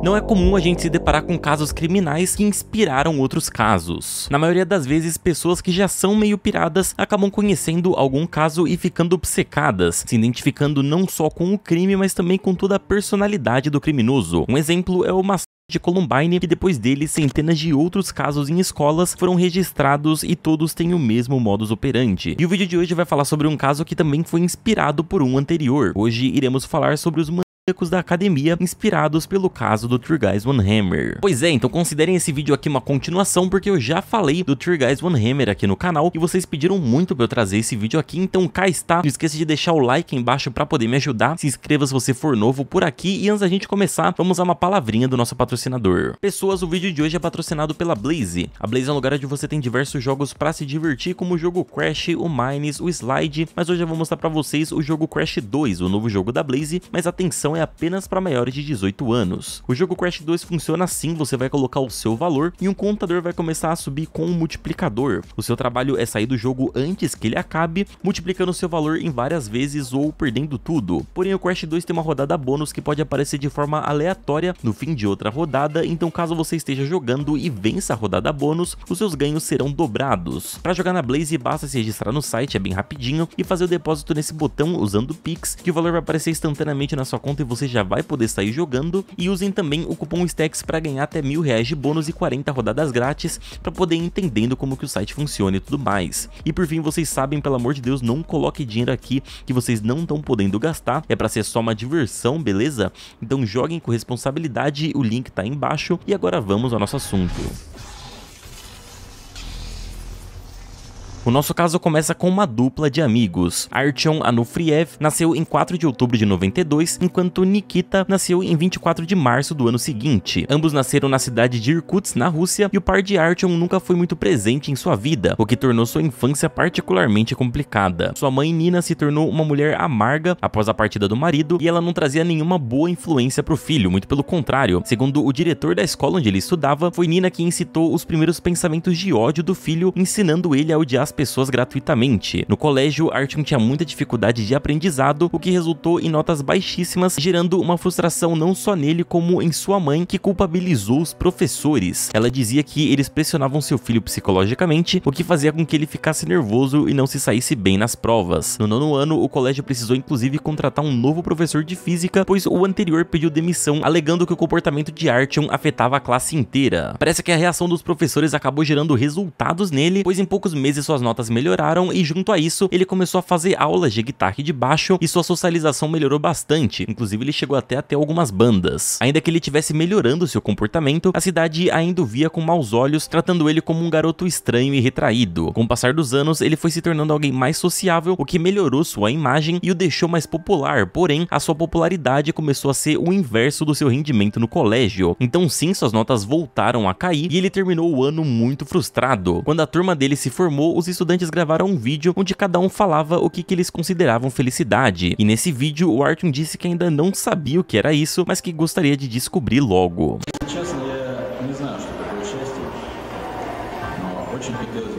Não é comum a gente se deparar com casos criminais que inspiraram outros casos. Na maioria das vezes, pessoas que já são meio piradas acabam conhecendo algum caso e ficando obcecadas, se identificando não só com o crime, mas também com toda a personalidade do criminoso. Um exemplo é o massacre de Columbine e depois dele centenas de outros casos em escolas foram registrados e todos têm o mesmo modus operandi. E o vídeo de hoje vai falar sobre um caso que também foi inspirado por um anterior. Hoje iremos falar sobre os da academia, inspirados pelo caso do Three Guys One Hammer. Pois é, então considerem esse vídeo aqui uma continuação, porque eu já falei do Three Guys One Hammer aqui no canal, e vocês pediram muito pra eu trazer esse vídeo aqui, então cá está. Não esqueça de deixar o like embaixo pra poder me ajudar, se inscreva se você for novo por aqui, e antes da gente começar, vamos a uma palavrinha do nosso patrocinador. Pessoas, o vídeo de hoje é patrocinado pela Blaze. A Blaze é um lugar onde você tem diversos jogos pra se divertir, como o jogo Crash, o Mines, o Slide, mas hoje eu vou mostrar pra vocês o jogo Crash 2, o novo jogo da Blaze, mas atenção, é apenas para maiores de 18 anos. O jogo Crash 2 funciona assim, você vai colocar o seu valor e um contador vai começar a subir com um multiplicador. O seu trabalho é sair do jogo antes que ele acabe, multiplicando seu valor em várias vezes ou perdendo tudo. Porém, o Crash 2 tem uma rodada bônus que pode aparecer de forma aleatória no fim de outra rodada, então caso você esteja jogando e vença a rodada bônus, os seus ganhos serão dobrados. Para jogar na Blaze basta se registrar no site, é bem rapidinho, e fazer o depósito nesse botão usando o Pix, que o valor vai aparecer instantaneamente na sua conta e você já vai poder sair jogando e usem também o cupom STACKS para ganhar até mil reais de bônus e 40 rodadas grátis para poder ir entendendo como que o site funciona e tudo mais. E por fim, vocês sabem, pelo amor de Deus, não coloque dinheiro aqui que vocês não estão podendo gastar, é para ser só uma diversão, beleza? Então joguem com responsabilidade, o link tá aí embaixo e agora vamos ao nosso assunto. O nosso caso começa com uma dupla de amigos. Artyom Anufriev nasceu em 4 de outubro de 92, enquanto Nikita nasceu em 24 de março do ano seguinte. Ambos nasceram na cidade de Irkutsk, na Rússia, e o par de Artyom nunca foi muito presente em sua vida, o que tornou sua infância particularmente complicada. Sua mãe Nina se tornou uma mulher amarga após a partida do marido e ela não trazia nenhuma boa influência para o filho, muito pelo contrário. Segundo o diretor da escola onde ele estudava, foi Nina que incitou os primeiros pensamentos de ódio do filho, ensinando ele a odiar as pessoas gratuitamente. No colégio, Artyom tinha muita dificuldade de aprendizado, o que resultou em notas baixíssimas, gerando uma frustração não só nele como em sua mãe, que culpabilizou os professores. Ela dizia que eles pressionavam seu filho psicologicamente, o que fazia com que ele ficasse nervoso e não se saísse bem nas provas. No nono ano, o colégio precisou inclusive contratar um novo professor de física, pois o anterior pediu demissão, alegando que o comportamento de Artyom afetava a classe inteira. Parece que a reação dos professores acabou gerando resultados nele, pois em poucos meses sua suas notas melhoraram e junto a isso ele começou a fazer aulas de guitarra e de baixo e sua socialização melhorou bastante, inclusive ele chegou até a ter algumas bandas. Ainda que ele tivesse melhorando seu comportamento, a cidade ainda o via com maus olhos, tratando ele como um garoto estranho e retraído. Com o passar dos anos, ele foi se tornando alguém mais sociável, o que melhorou sua imagem e o deixou mais popular, porém, a sua popularidade começou a ser o inverso do seu rendimento no colégio. Então sim, suas notas voltaram a cair e ele terminou o ano muito frustrado. Quando a turma dele se formou, os os estudantes gravaram um vídeo onde cada um falava o que, que eles consideravam felicidade. E nesse vídeo, o Artyom disse que ainda não sabia o que era isso, mas que gostaria de descobrir logo. Честно, я не знаю, что такое счастье, но очень хотелось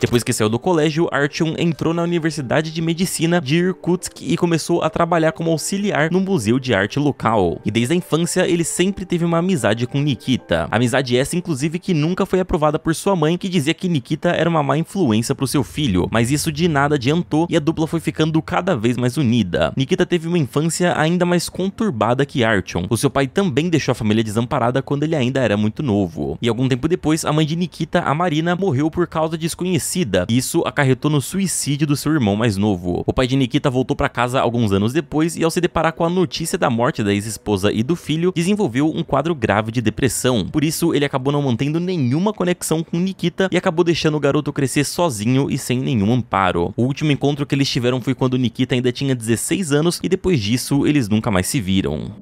Depois que saiu do colégio, Artyom entrou na Universidade de Medicina de Irkutsk e começou a trabalhar como auxiliar no museu de arte local. E desde a infância, ele sempre teve uma amizade com Nikita. Amizade essa, inclusive, que nunca foi aprovada por sua mãe, que dizia que Nikita era uma má influência para o seu filho. Mas isso de nada adiantou e a dupla foi ficando cada vez mais unida. Nikita teve uma infância ainda mais conturbada que Artyom. O seu pai também deixou a família desamparada quando ele ainda era muito novo. E algum tempo depois, a mãe de Nikita, a Marina, morreu por causa de desconhecidos suicida. Isso acarretou no suicídio do seu irmão mais novo. O pai de Nikita voltou para casa alguns anos depois e ao se deparar com a notícia da morte da ex-esposa e do filho, desenvolveu um quadro grave de depressão. Por isso, ele acabou não mantendo nenhuma conexão com Nikita e acabou deixando o garoto crescer sozinho e sem nenhum amparo. O último encontro que eles tiveram foi quando Nikita ainda tinha 16 anos e depois disso eles nunca mais se viram.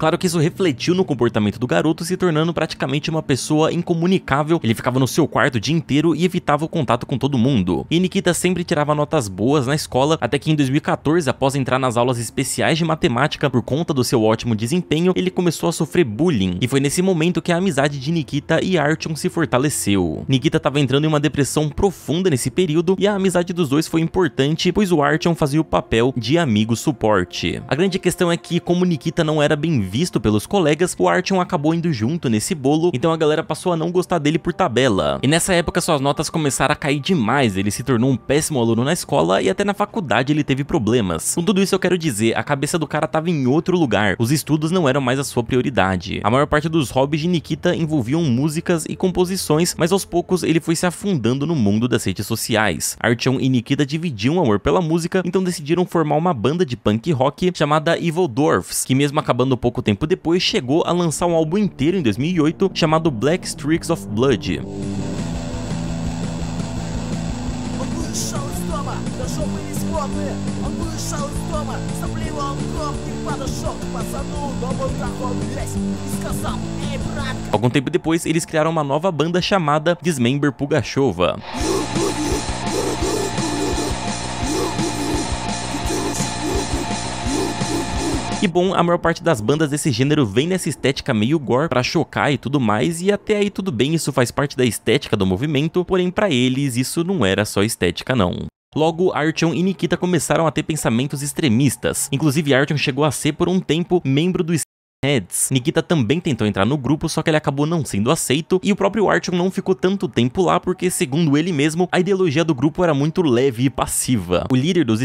Claro que isso refletiu no comportamento do garoto, se tornando praticamente uma pessoa incomunicável. Ele ficava no seu quarto o dia inteiro e evitava o contato com todo mundo. E Nikita sempre tirava notas boas na escola, até que em 2014, após entrar nas aulas especiais de matemática por conta do seu ótimo desempenho, ele começou a sofrer bullying. E foi nesse momento que a amizade de Nikita e Artyom se fortaleceu. Nikita estava entrando em uma depressão profunda nesse período e a amizade dos dois foi importante, pois o Artyom fazia o papel de amigo suporte. A grande questão é que, como Nikita não era bem visto pelos colegas, o Artyom acabou indo junto nesse bolo, então a galera passou a não gostar dele por tabela. E nessa época suas notas começaram a cair demais, ele se tornou um péssimo aluno na escola e até na faculdade ele teve problemas. Com tudo isso eu quero dizer, a cabeça do cara tava em outro lugar, os estudos não eram mais a sua prioridade. A maior parte dos hobbies de Nikita envolviam músicas e composições, mas aos poucos ele foi se afundando no mundo das redes sociais. Artyom e Nikita dividiam amor pela música, então decidiram formar uma banda de punk rock chamada Evil Dwarfs, que mesmo acabando pouco pouco tempo depois chegou a lançar um álbum inteiro em 2008 chamado Black Streaks of Blood. Algum tempo depois, eles criaram uma nova banda chamada Dismember Pugachova. que bom, a maior parte das bandas desse gênero vem nessa estética meio gore pra chocar e tudo mais, e até aí tudo bem, isso faz parte da estética do movimento, porém para eles isso não era só estética não. Logo, Artyom e Nikita começaram a ter pensamentos extremistas. Inclusive, Artyom chegou a ser por um tempo membro do Heads. Nikita também tentou entrar no grupo, só que ele acabou não sendo aceito, e o próprio Artyom não ficou tanto tempo lá porque, segundo ele mesmo, a ideologia do grupo era muito leve e passiva. O líder dos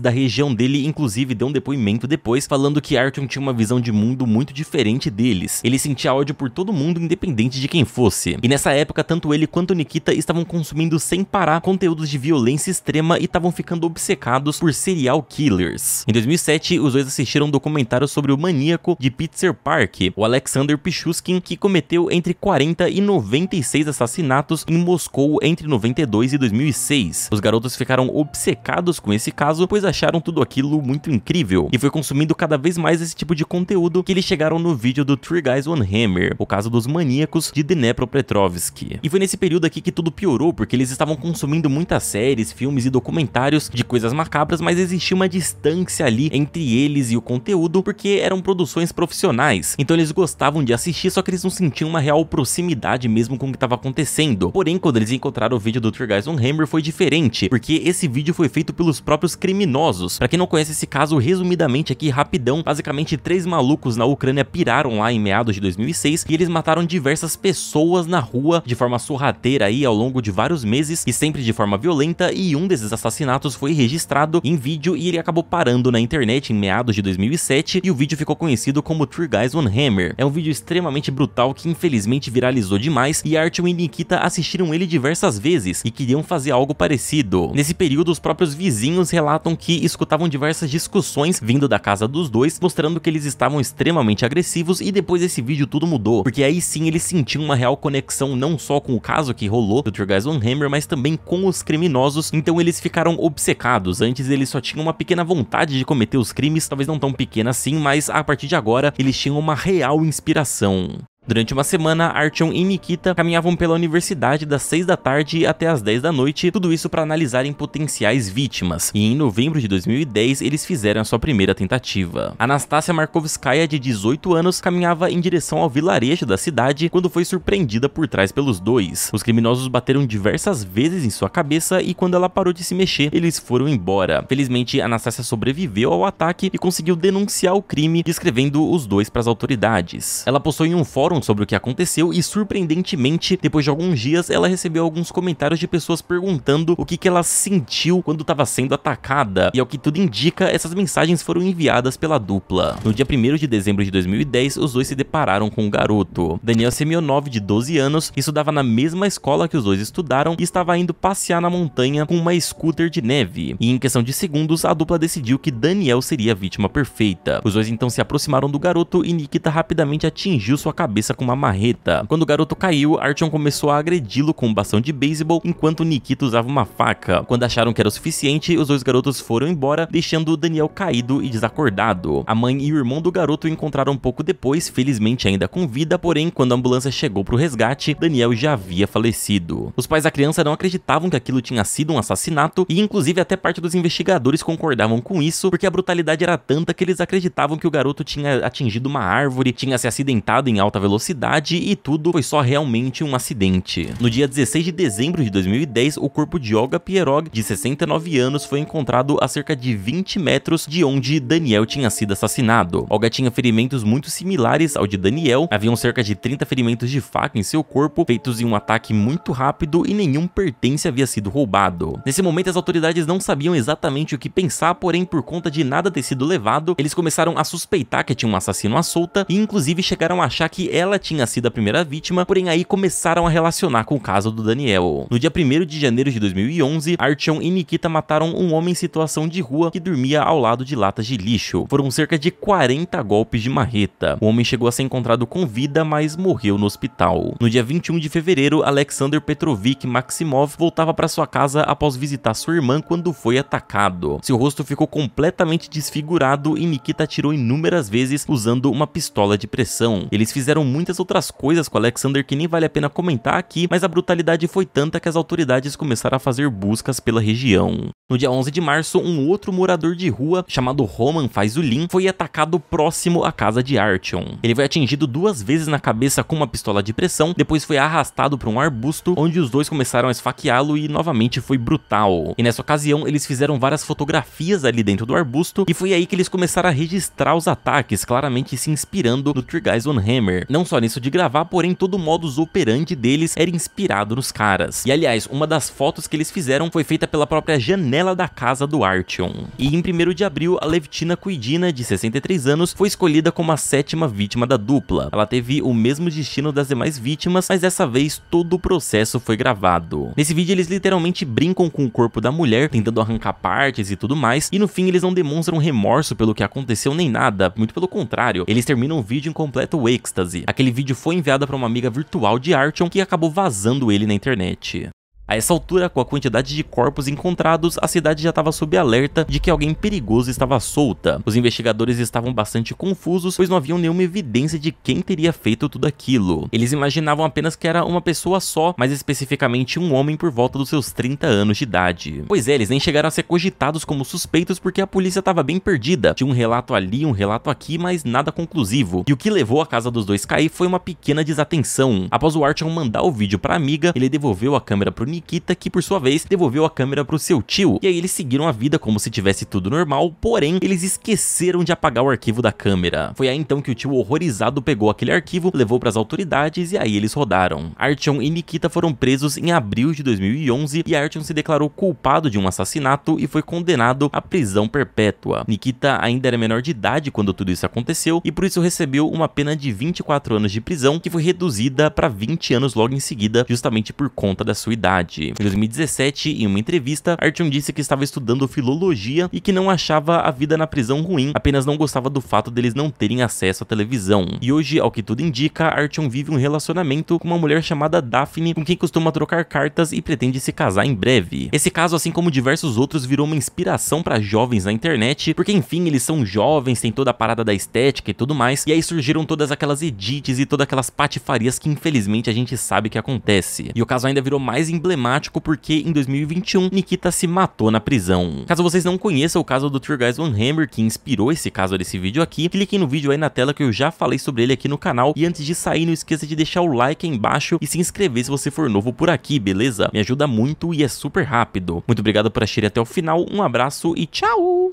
da região dele, inclusive deu um depoimento depois, falando que Arthur tinha uma visão de mundo muito diferente deles. Ele sentia ódio por todo mundo, independente de quem fosse. E nessa época, tanto ele quanto Nikita estavam consumindo sem parar conteúdos de violência extrema e estavam ficando obcecados por serial killers. Em 2007, os dois assistiram um documentário sobre o maníaco de Pitzer Park, o Alexander Pichuskin, que cometeu entre 40 e 96 assassinatos em Moscou entre 92 e 2006. Os garotos ficaram obcecados com esse caso, pois acharam tudo aquilo muito incrível, e foi consumindo cada vez mais esse tipo de conteúdo que eles chegaram no vídeo do Three Guys One Hammer, o caso dos maníacos de Dnepro Petrovsky. E foi nesse período aqui que tudo piorou, porque eles estavam consumindo muitas séries, filmes e documentários de coisas macabras, mas existia uma distância ali entre eles e o conteúdo, porque eram produções profissionais, então eles gostavam de assistir, só que eles não sentiam uma real proximidade mesmo com o que estava acontecendo. Porém, quando eles encontraram o vídeo do Three Guys One Hammer foi diferente, porque esse vídeo foi feito pelos próprios criminosos criminosos. Para quem não conhece esse caso, resumidamente aqui, rapidão, basicamente três malucos na Ucrânia piraram lá em meados de 2006 e eles mataram diversas pessoas na rua de forma sorrateira aí ao longo de vários meses e sempre de forma violenta e um desses assassinatos foi registrado em vídeo e ele acabou parando na internet em meados de 2007 e o vídeo ficou conhecido como Three Guys One Hammer. É um vídeo extremamente brutal que infelizmente viralizou demais e Artyom e Nikita assistiram ele diversas vezes e queriam fazer algo parecido. Nesse período, os próprios vizinhos relatam que escutavam diversas discussões vindo da casa dos dois, mostrando que eles estavam extremamente agressivos e depois desse vídeo tudo mudou, porque aí sim eles sentiam uma real conexão não só com o caso que rolou do Guys on Hammer, mas também com os criminosos, então eles ficaram obcecados, antes eles só tinham uma pequena vontade de cometer os crimes, talvez não tão pequena assim, mas a partir de agora eles tinham uma real inspiração. Durante uma semana, Artyom e Nikita caminhavam pela universidade das 6 da tarde até as 10 da noite, tudo isso para analisarem potenciais vítimas, e em novembro de 2010 eles fizeram a sua primeira tentativa. Anastácia Markovskaya, de 18 anos, caminhava em direção ao vilarejo da cidade quando foi surpreendida por trás pelos dois. Os criminosos bateram diversas vezes em sua cabeça e quando ela parou de se mexer, eles foram embora. Felizmente, Anastácia sobreviveu ao ataque e conseguiu denunciar o crime, descrevendo os dois para as autoridades. Ela possui um fórum fórum sobre o que aconteceu e, surpreendentemente, depois de alguns dias, ela recebeu alguns comentários de pessoas perguntando o que, que ela sentiu quando estava sendo atacada. E ao que tudo indica, essas mensagens foram enviadas pela dupla. No dia 1 de dezembro de 2010, os dois se depararam com o um garoto. Daniel Semionov, de 12 anos, estudava na mesma escola que os dois estudaram e estava indo passear na montanha com uma scooter de neve. E em questão de segundos, a dupla decidiu que Daniel seria a vítima perfeita. Os dois então se aproximaram do garoto e Nikita rapidamente atingiu sua cabeça cabeça com uma marreta. Quando o garoto caiu, Artyom começou a agredi-lo com um bastão de beisebol, enquanto Nikita usava uma faca. Quando acharam que era o suficiente, os dois garotos foram embora, deixando Daniel caído e desacordado. A mãe e o irmão do garoto encontraram um pouco depois, felizmente ainda com vida, porém, quando a ambulância chegou para o resgate, Daniel já havia falecido. Os pais da criança não acreditavam que aquilo tinha sido um assassinato, e inclusive até parte dos investigadores concordavam com isso, porque a brutalidade era tanta que eles acreditavam que o garoto tinha atingido uma árvore, tinha se acidentado em alta velocidade velocidade e tudo foi só realmente um acidente. No dia 16 de dezembro de 2010, o corpo de Olga Pierog, de 69 anos, foi encontrado a cerca de 20 metros de onde Daniel tinha sido assassinado. Olga tinha ferimentos muito similares ao de Daniel, haviam cerca de 30 ferimentos de faca em seu corpo, feitos em um ataque muito rápido e nenhum pertence havia sido roubado. Nesse momento, as autoridades não sabiam exatamente o que pensar, porém, por conta de nada ter sido levado, eles começaram a suspeitar que tinha um assassino à solta e, inclusive, chegaram a achar que era ela tinha sido a primeira vítima, porém aí começaram a relacionar com o caso do Daniel. No dia 1 de janeiro de 2011, Artyom e Nikita mataram um homem em situação de rua que dormia ao lado de latas de lixo. Foram cerca de 40 golpes de marreta. O homem chegou a ser encontrado com vida, mas morreu no hospital. No dia 21 de fevereiro, Alexander Petrovich Maximov voltava para sua casa após visitar sua irmã quando foi atacado. Seu rosto ficou completamente desfigurado e Nikita atirou inúmeras vezes usando uma pistola de pressão. Eles fizeram muitas outras coisas com Alexander que nem vale a pena comentar aqui, mas a brutalidade foi tanta que as autoridades começaram a fazer buscas pela região. No dia 11 de março, um outro morador de rua, chamado Roman Fazulin, foi atacado próximo à casa de Artyom. Ele foi atingido duas vezes na cabeça com uma pistola de pressão, depois foi arrastado para um arbusto, onde os dois começaram a esfaqueá-lo e novamente foi brutal. E nessa ocasião, eles fizeram várias fotografias ali dentro do arbusto, e foi aí que eles começaram a registrar os ataques, claramente se inspirando no Three on Hammer. Não não só nisso de gravar, porém todo o modus operandi deles era inspirado nos caras. E aliás, uma das fotos que eles fizeram foi feita pela própria janela da casa do Artyom. E em 1 de abril, a Levitina Kuidina, de 63 anos, foi escolhida como a sétima vítima da dupla. Ela teve o mesmo destino das demais vítimas, mas dessa vez todo o processo foi gravado. Nesse vídeo eles literalmente brincam com o corpo da mulher, tentando arrancar partes e tudo mais, e no fim eles não demonstram remorso pelo que aconteceu nem nada, muito pelo contrário, eles terminam o vídeo em completo êxtase. Aquele vídeo foi enviado para uma amiga virtual de Archon que acabou vazando ele na internet. A essa altura, com a quantidade de corpos encontrados, a cidade já estava sob alerta de que alguém perigoso estava solta. Os investigadores estavam bastante confusos, pois não haviam nenhuma evidência de quem teria feito tudo aquilo. Eles imaginavam apenas que era uma pessoa só, mais especificamente um homem por volta dos seus 30 anos de idade. Pois é, eles nem chegaram a ser cogitados como suspeitos porque a polícia estava bem perdida. Tinha um relato ali, um relato aqui, mas nada conclusivo. E o que levou a casa dos dois cair foi uma pequena desatenção. Após o Archon mandar o vídeo para a amiga, ele devolveu a câmera o Nick Nikita, que por sua vez devolveu a câmera o seu tio. E aí eles seguiram a vida como se tivesse tudo normal, porém eles esqueceram de apagar o arquivo da câmera. Foi aí então que o tio horrorizado pegou aquele arquivo, levou para as autoridades e aí eles rodaram. Artyom e Nikita foram presos em abril de 2011 e Artyom se declarou culpado de um assassinato e foi condenado à prisão perpétua. Nikita ainda era menor de idade quando tudo isso aconteceu e por isso recebeu uma pena de 24 anos de prisão que foi reduzida para 20 anos logo em seguida justamente por conta da sua idade arte. Em 2017, em uma entrevista, Artyom disse que estava estudando filologia e que não achava a vida na prisão ruim, apenas não gostava do fato deles não terem acesso à televisão. E hoje, ao que tudo indica, Artyom vive um relacionamento com uma mulher chamada Daphne, com quem costuma trocar cartas e pretende se casar em breve. Esse caso, assim como diversos outros, virou uma inspiração para jovens na internet, porque enfim, eles são jovens, tem toda a parada da estética e tudo mais, e aí surgiram todas aquelas edits e todas aquelas patifarias que infelizmente a gente sabe que acontece. E o caso ainda virou mais emblemático problemático porque em 2021 Nikita se matou na prisão. Caso vocês não conheçam o caso do Two Guys One Hammer que inspirou esse caso desse vídeo aqui, cliquem no vídeo aí na tela que eu já falei sobre ele aqui no canal e antes de sair não esqueça de deixar o like aí embaixo e se inscrever se você for novo por aqui, beleza? Me ajuda muito e é super rápido. Muito obrigado por assistir até o final, um abraço e tchau!